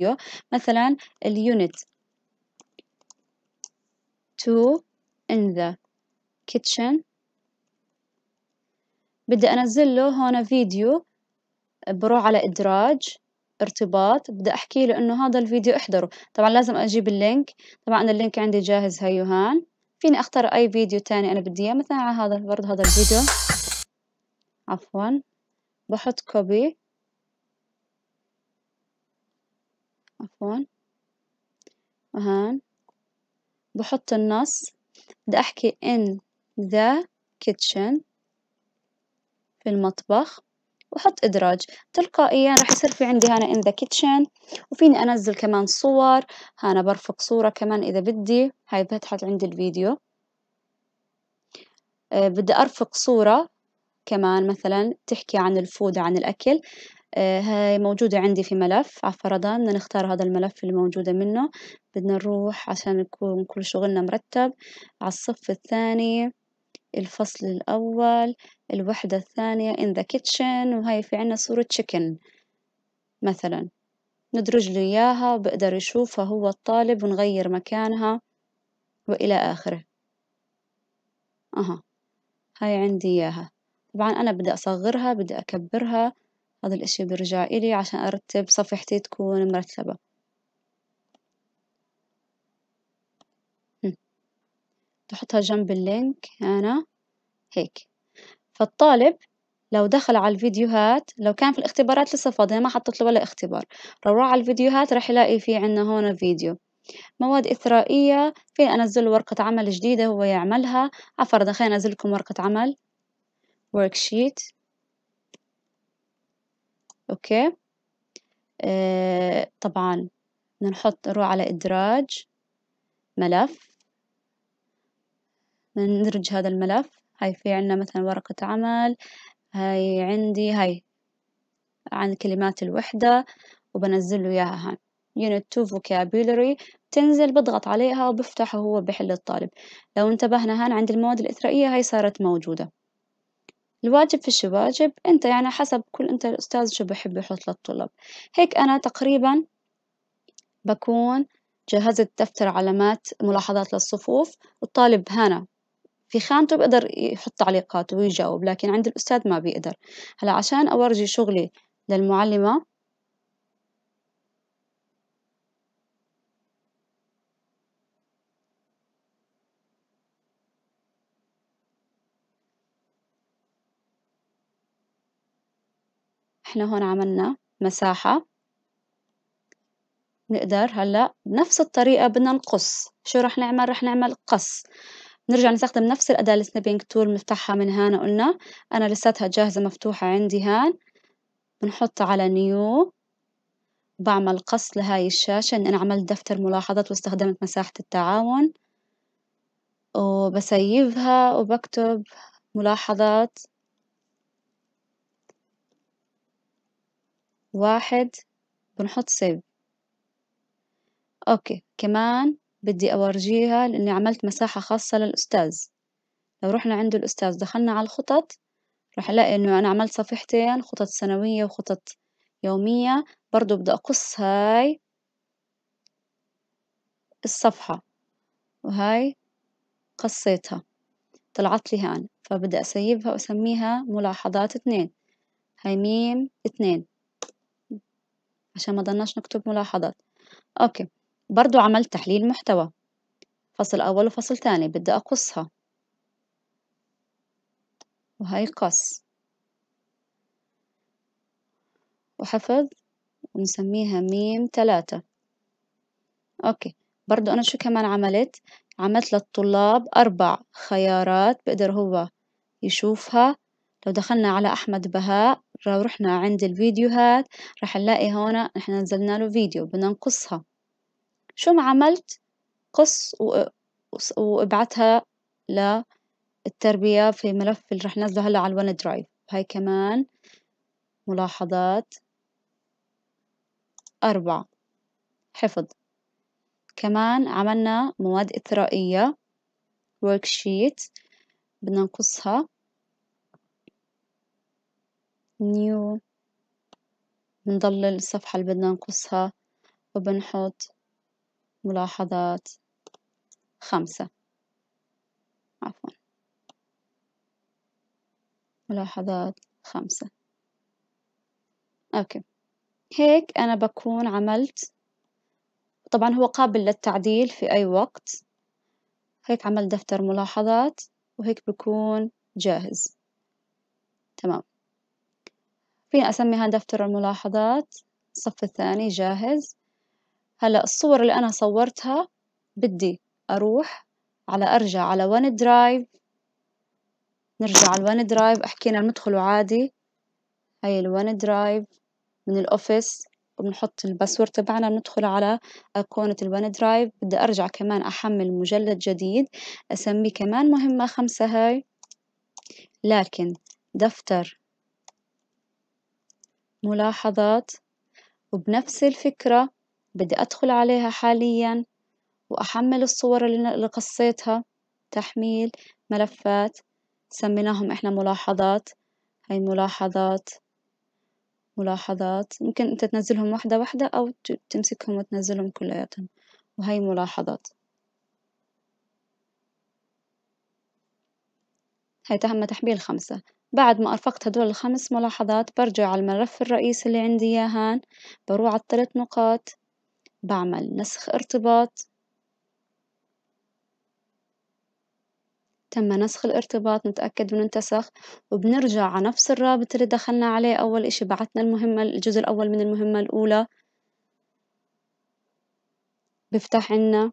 يو مثلا اليونت تو in the kitchen بدي أنزل له هون فيديو بروح على إدراج ارتباط بدي أحكي له إنه هذا الفيديو احضره طبعا لازم أجيب اللينك طبعا اللينك عندي جاهز هان فيني أختار أي فيديو تاني أنا بدي إياه مثلا على هذا برضه هذا الفيديو عفوا بحط كوبي عفوا وهان بحط النص بدي أحكي in the kitchen في المطبخ وأحط إدراج تلقائيا راح يصير في عندي هنا in the kitchen وفيني أنزل كمان صور هنا برفق صورة كمان إذا بدي هاي فتحت عندي الفيديو آه، بدي أرفق صورة كمان مثلا تحكي عن الفود عن الأكل آه، هاي موجودة عندي في ملف عفرضا بدنا نختار هذا الملف اللي موجودة منه بدنا نروح عشان يكون كل شغلنا مرتب عالصف الثاني الفصل الأول الوحدة الثانية in the kitchen وهاي في عنا صورة chicken مثلا ندرج له إياها وبقدر يشوفها هو الطالب ونغير مكانها وإلى آخره أها هاي عندي إياها طبعا أنا بدي أصغرها بدي أكبرها هذا الاشي بيرجع إلي عشان أرتب صفحتي تكون مرتبة تحطها جنب اللينك هنا هيك فالطالب لو دخل على الفيديوهات لو كان في الاختبارات لسه فاضية ما حطت له ولا اختبار لو راح على الفيديوهات راح يلاقي في عنا هون فيديو مواد إثرائية في أنزل ورقة عمل جديدة هو يعملها عفرضا خلينا أنزل لكم ورقة عمل worksheet أوكي آه طبعا نحط نروح على إدراج ملف ندرج هذا الملف هاي في عنا مثلا ورقة عمل هاي عندي هاي عن كلمات الوحدة وبنزل له إياها هاي Unit 2 Vocabulary بتنزل بضغط عليها وبفتح وهو بحل الطالب لو انتبهنا هان عند المواد الإثرائية هاي صارت موجودة الواجب فيش واجب أنت يعني حسب كل أنت الأستاذ شو بحب يحط للطلاب هيك أنا تقريبا بكون جهزت دفتر علامات ملاحظات للصفوف الطالب هنا في خانته بقدر يحط تعليقات ويجاوب لكن عند الأستاذ ما بيقدر هلا عشان أورجي شغلي للمعلمة إحنا هون عملنا مساحة نقدر هلأ بنفس الطريقة بدنا نقص شو رح نعمل؟ رح نعمل قص نرجع نستخدم نفس الأداة السنيبينج تول بنفتحها من هان قلنا أنا لساتها جاهزة مفتوحة عندي هان بنحط على نيو بعمل قص لهاي الشاشة إن أنا عملت دفتر ملاحظات واستخدمت مساحة التعاون وبسيبها وبكتب ملاحظات واحد بنحط سيف أوكي كمان بدي أورجيها لأني عملت مساحة خاصة للأستاذ لو رحنا عند الأستاذ دخلنا على الخطط راح ألاقي إنه أنا عملت صفحتين خطط سنوية وخطط يومية برضو بدي أقص هاي الصفحة وهاي قصيتها طلعت لي هان فبدي أسيبها وأسميها ملاحظات اتنين هاي ميم اتنين عشان ما ضلناش نكتب ملاحظات اوكي برضو عملت تحليل محتوى فصل اول وفصل ثاني بدي اقصها وهي قص وحفظ ونسميها ميم ثلاثة أوكي برضو أنا شو كمان عملت عملت للطلاب أربع خيارات بقدر هو يشوفها لو دخلنا على أحمد بهاء لو رحنا عند الفيديوهات راح نلاقي هنا احنا نزلنا له فيديو بدنا نقصها شو ما عملت قص وابعتها للتربية في ملف اللي راح ننزله هلا على الون درايف هاي كمان ملاحظات أربعة حفظ كمان عملنا مواد إثرائية worksheet بدنا نقصها نيو نضلل الصفحة اللي بدنا نقصها وبنحط ملاحظات خمسة عفوا ملاحظات خمسة أوكي هيك أنا بكون عملت طبعا هو قابل للتعديل في أي وقت هيك عملت دفتر ملاحظات وهيك بكون جاهز تمام فيني أسمي دفتر الملاحظات الصف الثاني جاهز هلا الصور اللي أنا صورتها بدي أروح على أرجع على ون درايف نرجع على ون درايف أحكينا ندخله عادي هاي الون درايف من الأوفيس وبنحط الباسورد تبعنا ندخل على أيقونة الون درايف بدي أرجع كمان أحمل مجلد جديد أسميه كمان مهمة خمسة هاي لكن دفتر ملاحظات وبنفس الفكرة بدي أدخل عليها حاليا وأحمل الصور اللي قصيتها تحميل ملفات سميناهم إحنا ملاحظات هاي ملاحظات ملاحظات ممكن أنت تنزلهم واحدة واحدة أو تمسكهم وتنزلهم كلياتهم وهي ملاحظات هاي تم تحميل خمسة بعد ما أرفقت هدول الخمس ملاحظات برجع على الملف الرئيسي اللي عندي إياه هان بروح على الثلاث نقاط بعمل نسخ ارتباط تم نسخ الارتباط نتأكد من انتسخ وبنرجع على نفس الرابط اللي دخلنا عليه أول إشي بعتنا المهمة الجزء الأول من المهمة الأولى بفتح عنا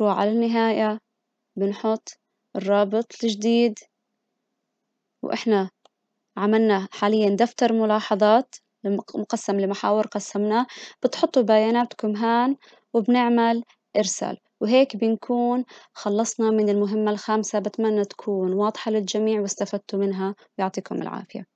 وعلى النهاية بنحط الرابط الجديد وإحنا عملنا حاليا دفتر ملاحظات مقسم لمحاور قسمناه بتحطوا بياناتكم هان وبنعمل إرسال وهيك بنكون خلصنا من المهمة الخامسة بتمنى تكون واضحة للجميع واستفدتوا منها يعطيكم العافية